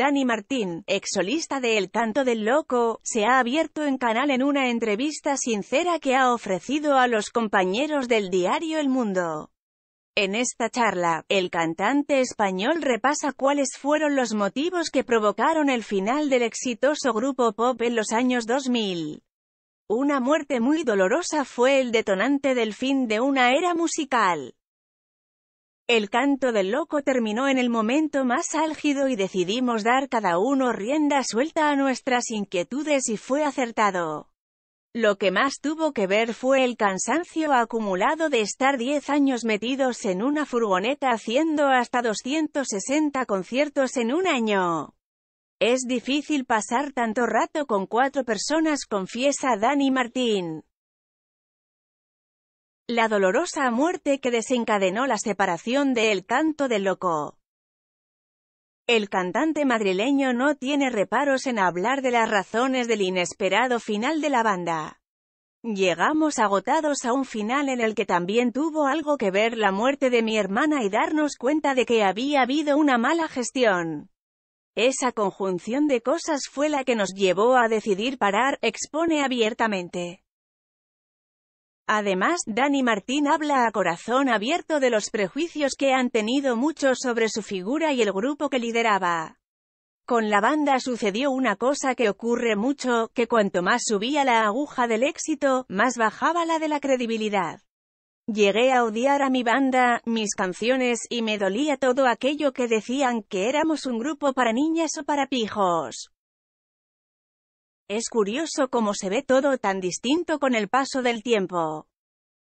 Dani Martín, ex solista de El Canto del Loco, se ha abierto en canal en una entrevista sincera que ha ofrecido a los compañeros del diario El Mundo. En esta charla, el cantante español repasa cuáles fueron los motivos que provocaron el final del exitoso grupo pop en los años 2000. Una muerte muy dolorosa fue el detonante del fin de una era musical. El canto del loco terminó en el momento más álgido y decidimos dar cada uno rienda suelta a nuestras inquietudes y fue acertado. Lo que más tuvo que ver fue el cansancio acumulado de estar 10 años metidos en una furgoneta haciendo hasta 260 conciertos en un año. Es difícil pasar tanto rato con cuatro personas, confiesa Dani Martín la dolorosa muerte que desencadenó la separación de El Canto del Loco. El cantante madrileño no tiene reparos en hablar de las razones del inesperado final de la banda. Llegamos agotados a un final en el que también tuvo algo que ver la muerte de mi hermana y darnos cuenta de que había habido una mala gestión. Esa conjunción de cosas fue la que nos llevó a decidir parar, expone abiertamente. Además, Dani Martín habla a corazón abierto de los prejuicios que han tenido muchos sobre su figura y el grupo que lideraba. Con la banda sucedió una cosa que ocurre mucho, que cuanto más subía la aguja del éxito, más bajaba la de la credibilidad. Llegué a odiar a mi banda, mis canciones, y me dolía todo aquello que decían que éramos un grupo para niñas o para pijos. Es curioso cómo se ve todo tan distinto con el paso del tiempo.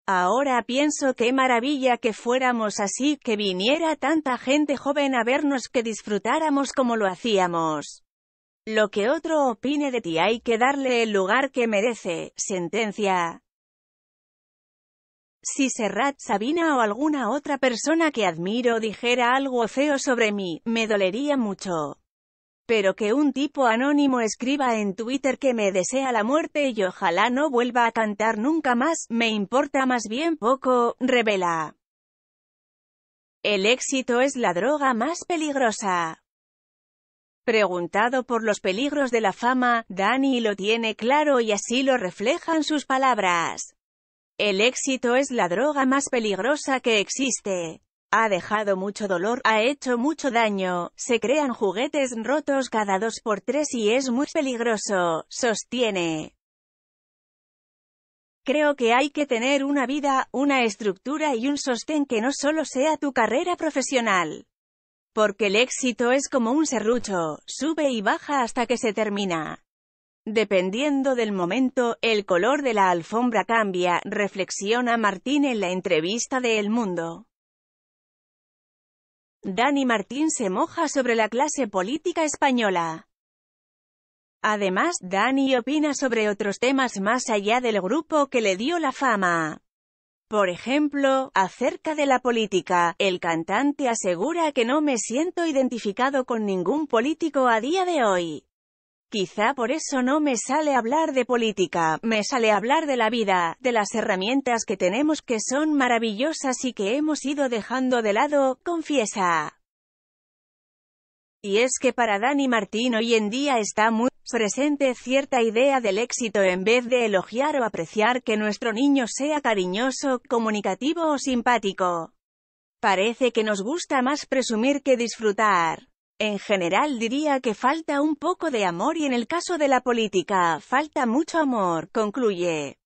Ahora pienso qué maravilla que fuéramos así, que viniera tanta gente joven a vernos, que disfrutáramos como lo hacíamos. Lo que otro opine de ti hay que darle el lugar que merece, sentencia. Si Serrat Sabina o alguna otra persona que admiro dijera algo feo sobre mí, me dolería mucho. Pero que un tipo anónimo escriba en Twitter que me desea la muerte y ojalá no vuelva a cantar nunca más, me importa más bien poco, revela. El éxito es la droga más peligrosa. Preguntado por los peligros de la fama, Dani lo tiene claro y así lo reflejan sus palabras. El éxito es la droga más peligrosa que existe. Ha dejado mucho dolor, ha hecho mucho daño, se crean juguetes rotos cada dos por tres y es muy peligroso, sostiene. Creo que hay que tener una vida, una estructura y un sostén que no solo sea tu carrera profesional. Porque el éxito es como un serrucho, sube y baja hasta que se termina. Dependiendo del momento, el color de la alfombra cambia, reflexiona Martín en la entrevista de El Mundo. Dani Martín se moja sobre la clase política española. Además, Dani opina sobre otros temas más allá del grupo que le dio la fama. Por ejemplo, acerca de la política, el cantante asegura que no me siento identificado con ningún político a día de hoy. Quizá por eso no me sale hablar de política, me sale hablar de la vida, de las herramientas que tenemos que son maravillosas y que hemos ido dejando de lado, confiesa. Y es que para Dani Martín hoy en día está muy presente cierta idea del éxito en vez de elogiar o apreciar que nuestro niño sea cariñoso, comunicativo o simpático. Parece que nos gusta más presumir que disfrutar. En general diría que falta un poco de amor y en el caso de la política, falta mucho amor, concluye.